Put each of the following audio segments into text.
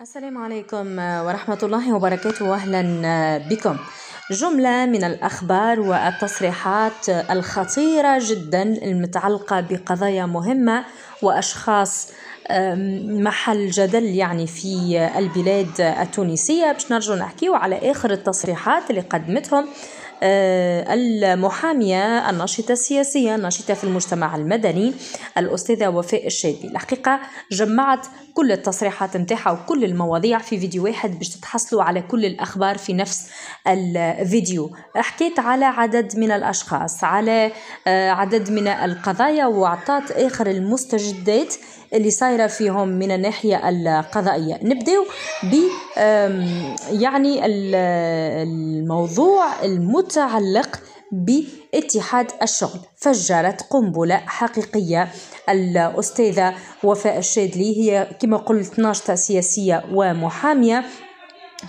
السلام عليكم ورحمة الله وبركاته وأهلا بكم جملة من الأخبار والتصريحات الخطيرة جدا المتعلقة بقضايا مهمة وأشخاص محل جدل يعني في البلاد التونسية باش نرجو نحكيو على آخر التصريحات اللي قدمتهم آه، المحامية الناشطة السياسية الناشطة في المجتمع المدني الأستاذة وفاء الشادي الحقيقة جمعت كل التصريحات نتاعها وكل المواضيع في فيديو واحد باش تتحصلوا على كل الأخبار في نفس الفيديو حكيت على عدد من الأشخاص على آه، عدد من القضايا وعطات آخر المستجدات اللي صايره فيهم من الناحيه القضائيه نبداو ب يعني الموضوع المتعلق باتحاد الشغل فجرت قنبلة حقيقية الأستاذة وفاء الشادلي هي كما قلت ناشطة سياسية ومحامية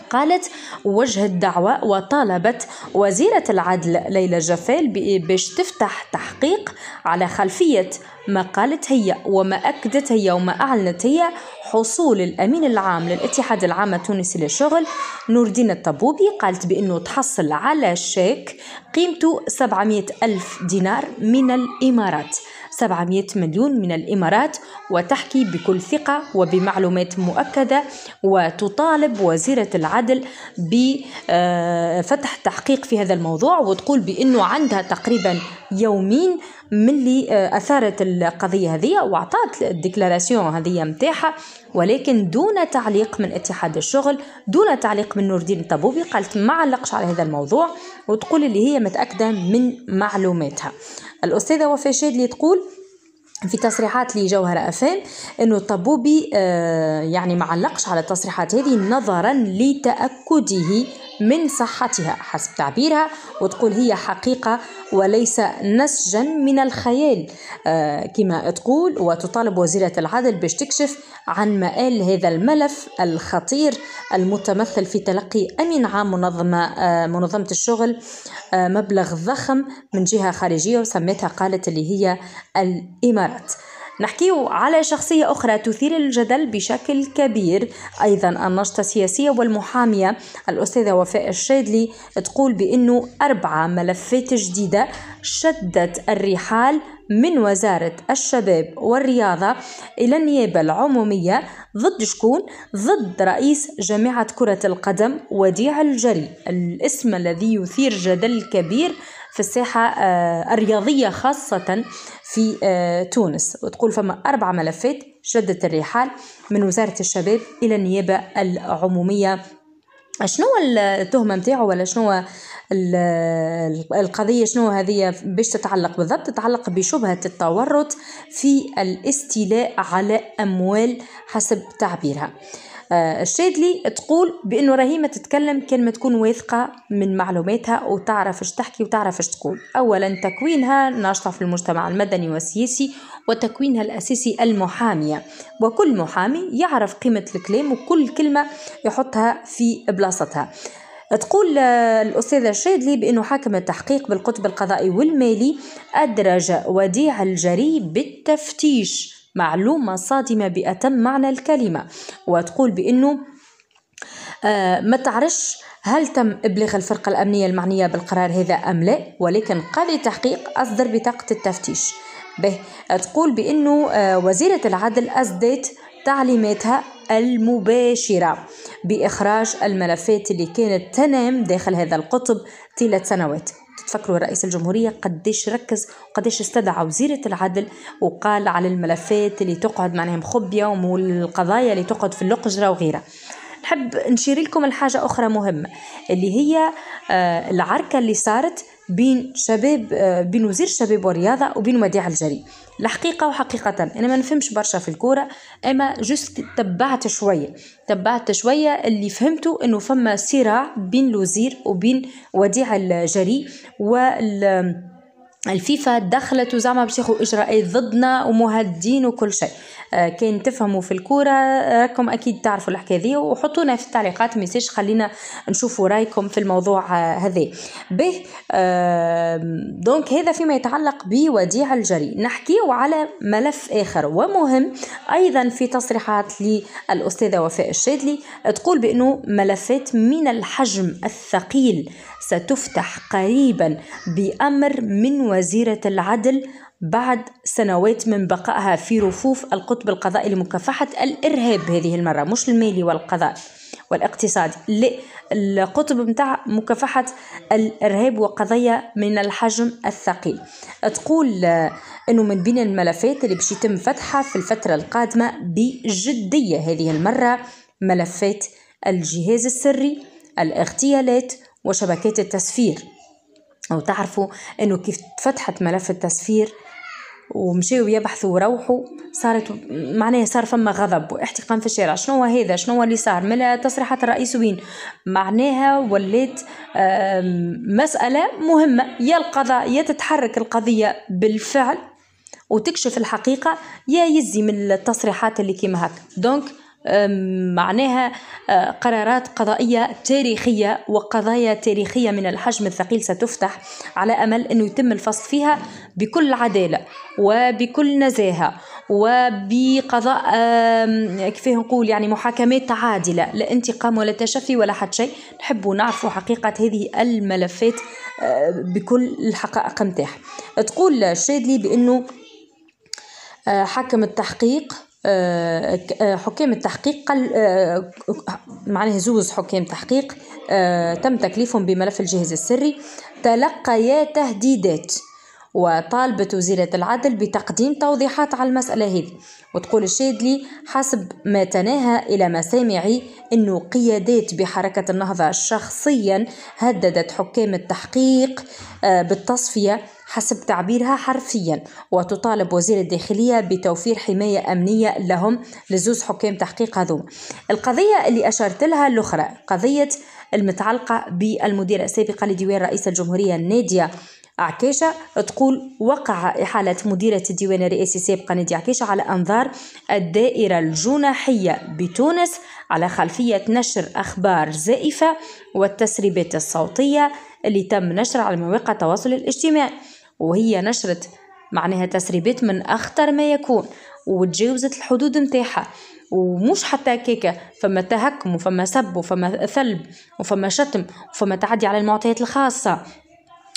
قالت وجه الدعوة وطالبت وزيرة العدل ليلى جفال باش تفتح تحقيق على خلفية ما قالت هي وما أكدت هي وما أعلنت هي حصول الأمين العام للاتحاد العام التونسي للشغل نور الدين الطبوبي قالت بأنه تحصل على شيك قيمته 700 ألف دينار من الإمارات 700 مليون من الإمارات وتحكي بكل ثقة وبمعلومات مؤكدة وتطالب وزيرة العدل بفتح تحقيق في هذا الموضوع وتقول بأنه عندها تقريبا يومين ملي آه، اثارت القضيه هذه واعطات الديكلاراسيون هذه نتاعها ولكن دون تعليق من اتحاد الشغل دون تعليق من نور الدين الطبوبي قالت ما علقش على هذا الموضوع وتقول اللي هي متاكده من معلوماتها الاستاذه وفاء شادلي تقول في تصريحات لجوهرة أفان أنه الطبوبي آه يعني معلقش على التصريحات هذه نظرا لتأكده من صحتها حسب تعبيرها وتقول هي حقيقة وليس نسجا من الخيال آه، كما تقول وتطالب وزيرة العدل باش تكشف عن مآل هذا الملف الخطير المتمثل في تلقي أمين عام منظمة آه، منظمة الشغل آه، مبلغ ضخم من جهة خارجية وسميتها قالت اللي هي الإمارات نحكيه على شخصية أخرى تثير الجدل بشكل كبير أيضا النشطة السياسية والمحامية الأستاذة وفاء الشادلي تقول بأنه أربعة ملفات جديدة شدت الرحال من وزارة الشباب والرياضة إلى النيابة العمومية ضد شكون؟ ضد رئيس جامعة كرة القدم وديع الجري الاسم الذي يثير جدل كبير في الساحة آه، الرياضية خاصة في آه، تونس وتقول فما أربع ملفات شدت الرحال من وزارة الشباب إلى النيابة العمومية شنو التهمه نتاعو ولا شنو القضيه شنو هذه باش تتعلق بالضبط تتعلق بشبهه التورط في الاستيلاء على اموال حسب تعبيرها آه، الشادلي تقول بانه راهي ما تتكلم كان ما تكون واثقه من معلوماتها وتعرف اش تحكي وتعرف اش تقول اولا تكوينها ناشطه في المجتمع المدني والسياسي وتكوينها الأساسي المحامية وكل محامي يعرف قيمة الكلام وكل كلمة يحطها في بلاصتها تقول آه، الأستاذة شادلي بأنه حاكم التحقيق بالقطب القضائي والمالي أدرج وديع الجري بالتفتيش معلومة صادمة بأتم معنى الكلمة وتقول بأنه آه، ما تعرفش هل تم إبلاغ الفرقة الأمنية المعنية بالقرار هذا أم لا ولكن قاضي التحقيق أصدر بطاقة التفتيش به تقول بأنه آه، وزيرة العدل أصدت تعليماتها المباشرة بإخراج الملفات اللي كانت تنام داخل هذا القطب طيلة سنوات تفكروا رئيس الجمهورية قديش ركز وقديش استدعى وزيرة العدل وقال على الملفات اللي تقعد معناها مخبية والقضايا اللي تقعد في اللقجرة وغيرها نحب نشير لكم الحاجة أخرى مهمة اللي هي آه، العركة اللي صارت بين شباب آه، بين وزير الشباب والرياضه وبين وديع الجري الحقيقه وحقيقه انا ما نفهمش برشا في الكوره اما جست تبعت شويه تبعت شويه اللي فهمته انه فما صراع بين الوزير وبين وديع الجري وال الفيفا دخلت وزعما باش ياخذوا اجراءات ضدنا ومهدين وكل شيء آه، كان تفهموا في الكوره آه، راكم اكيد تعرفوا الحكايه دي وحطونا في التعليقات ميساج خلينا نشوفوا رايكم في الموضوع هذا به دونك هذا فيما يتعلق بوديع الجري نحكيو على ملف اخر ومهم ايضا في تصريحات للاستاذه وفاء الشادلي تقول بانه ملفات من الحجم الثقيل ستفتح قريبا بامر من وزيرة العدل بعد سنوات من بقائها في رفوف القطب القضائي لمكافحة الإرهاب هذه المرة مش المالي والقضاء والاقتصادي لا القطب متاع مكافحة الإرهاب وقضايا من الحجم الثقيل تقول آه، أنه من بين الملفات اللي باش يتم فتحها في الفترة القادمة بجدية هذه المرة ملفات الجهاز السري الاغتيالات وشبكات التسفير أو تعرفوا إنه كيف فتحت ملف التسفير ومشيوا يبحثوا وروحوا صارت معناها صار فما غضب واحتقان في الشارع شنو هو هذا شنو هو اللي صار من تصريحات الرئيس وين معناها ولات مسألة مهمة يا القضاء يا تتحرك القضية بالفعل وتكشف الحقيقة يا يزي من التصريحات اللي كيما هكا دونك معناها آه، قرارات قضائية تاريخية وقضايا تاريخية من الحجم الثقيل ستفتح على أمل أنه يتم الفصل فيها بكل عدالة وبكل نزاهة وبقضاء كيفاه نقول يعني محاكمات عادلة لا انتقام ولا تشفي ولا حد شيء نحبوا نعرفوا حقيقة هذه الملفات آه، بكل الحقائق متاعها تقول شادلي بأنه آه، حكم التحقيق آه، آه، حكام التحقيق قل آه، معناه زوز حكام تحقيق تم تكليفهم بملف الجهاز السري تلقيا تهديدات وطالبت وزيرة العدل بتقديم توضيحات على المسألة هذه وتقول الشادلي حسب ما تناهى إلى مسامعي أنه قيادات بحركة النهضة شخصيا هددت حكام التحقيق بالتصفية حسب تعبيرها حرفيا وتطالب وزير الداخلية بتوفير حماية أمنية لهم لزوز حكام تحقيق هذو القضية اللي أشرت لها الأخرى قضية المتعلقة بالمديرة السابقة لديوان رئيس الجمهورية نادية عكيشة تقول وقع إحالة مديرة الديوان الرئاسي السابقة نادية عكيشة على أنظار الدائرة الجناحية بتونس على خلفية نشر أخبار زائفة والتسريبات الصوتية اللي تم نشرها على مواقع التواصل الاجتماعي وهي نشرت معناها تسريبات من أخطر ما يكون وتجاوزت الحدود متاعها ومش حتى كيكة فما تهكم وفما سب وفما ثلب وفما شتم وفما تعدي على المعطيات الخاصة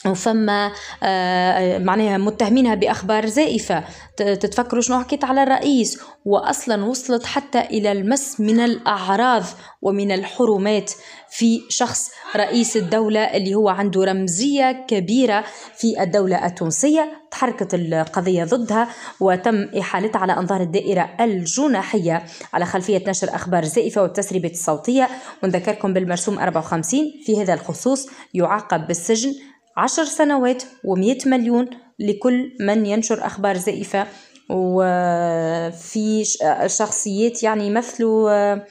وفما آه، معناها متهمينها باخبار زائفه تتفكروا شنو حكيت على الرئيس واصلا وصلت حتى الى المس من الاعراض ومن الحرمات في شخص رئيس الدوله اللي هو عنده رمزيه كبيره في الدوله التونسيه تحركت القضيه ضدها وتم احالتها على انظار الدائره الجناحيه على خلفيه نشر اخبار زائفه والتسريبات الصوتيه ونذكركم بالمرسوم 54 في هذا الخصوص يعاقب بالسجن عشر سنوات و100 مليون لكل من ينشر أخبار زائفة وفي شخصيات يعني يمثلوا آه،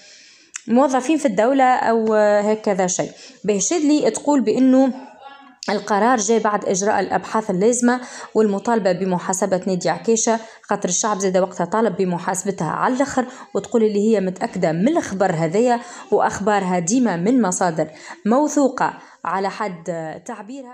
موظفين في الدولة أو آه، هكذا شيء لي تقول بأنه القرار جاء بعد إجراء الأبحاث اللازمة والمطالبة بمحاسبة نادي عكاشة خاطر الشعب زاد وقتها طالب بمحاسبتها على الآخر وتقول اللي هي متأكدة من الخبر هذايا وأخبارها ديما من مصادر موثوقة على حد تعبيرها